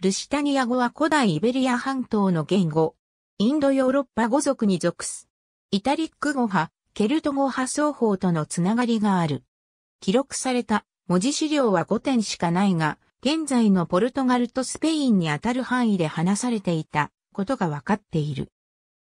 ルシタニア語は古代イベリア半島の言語。インドヨーロッパ語族に属す。イタリック語派、ケルト語派双方とのつながりがある。記録された文字資料は5点しかないが、現在のポルトガルとスペインにあたる範囲で話されていたことがわかっている。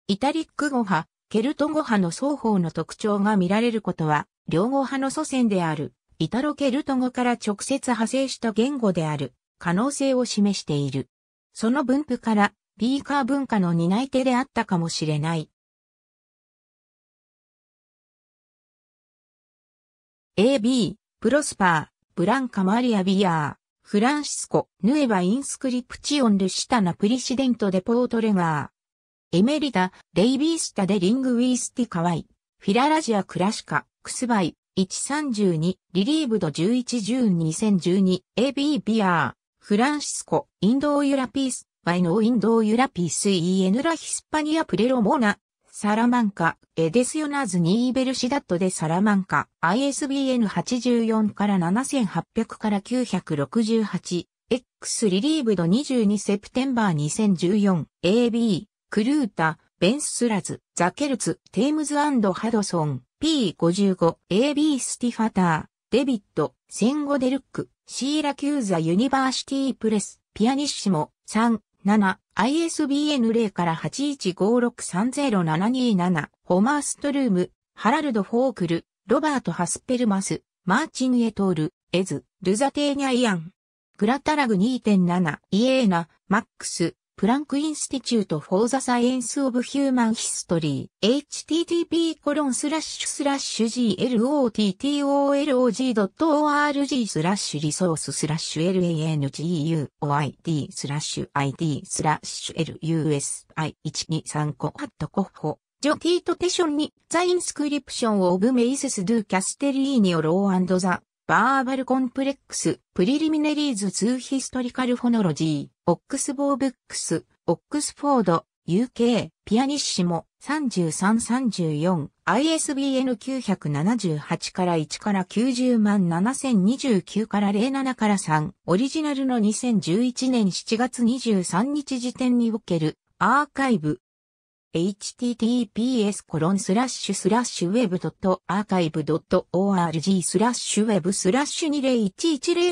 イタリック語派、ケルト語派の双方の特徴が見られることは、両語派の祖先である、イタロケルト語から直接派生した言語である。可能性を示している。その分布から、ビーカー文化の担い手であったかもしれない。AB、プロスパー、ブランカマリアビアー、フランシスコ、ヌエバインスクリプチオンルシタナプリシデントデポートレガー、エメリダ、レイビースタデリングウィスティカワイ、フィララジアクラシカ、クスバイ、132、リリーブド11 1ュー2012、AB ビアー、フランシスコ、インドーユラピース、ワイノーインドーユラピースイエヌラヒスパニアプレロモナ、サラマンカ、エデスヨナーズニーベルシダットでサラマンカ、ISBN84 から7800から968、X リリーブド22セプテンバー2014、AB、クルータ、ベンススラズ、ザケルツ、テームズハドソン、P55、AB スティファター、デビット、戦後デルック、シーラキューザ・ユニバーシティプレス、ピアニッシモ、3、7、ISBN 0から815630727、ホマーストルーム、ハラルド・フォークル、ロバート・ハスペルマス、マーチン・エトール、エズ、ルザテーニャ・イアン、グラタラグ2.7、イエーナ、マックス、プランクインスティチュートフォーザサイエンスオブヒューマンヒストリー http コロンスラッシュスラッシュ glottolog.org スラッシュリソーススラッシュ languoid スラッシュ id スラッシュ lusi123 コハットコホジョティートテションにザインスクリプションオブメイセスドゥキャステリーニオローザバーバルコンプレックス、プリリミネリーズ・ツー・ヒストリカル・フォノロジー、オックスボー・ブックス、オックスフォード、UK、ピアニッシモ、3334、ISBN 978から1から90万7029から07から3、オリジナルの2011年7月23日時点における、アーカイブ、https コロンスラッシュスラッシュウェブドットアーカイブドット org スラッシュウェブスラッシュ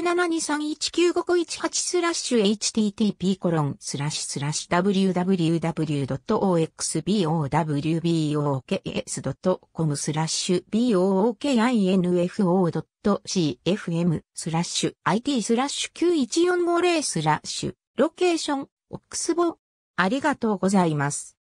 20110723195518スラッシュ http コロンスラッシュスラッシュ www.oxbowboks.com スラッシュ bookinfo.cfm スラッシュ it スラッシュ91450スラッシュロケーションオックスボありがとうございます。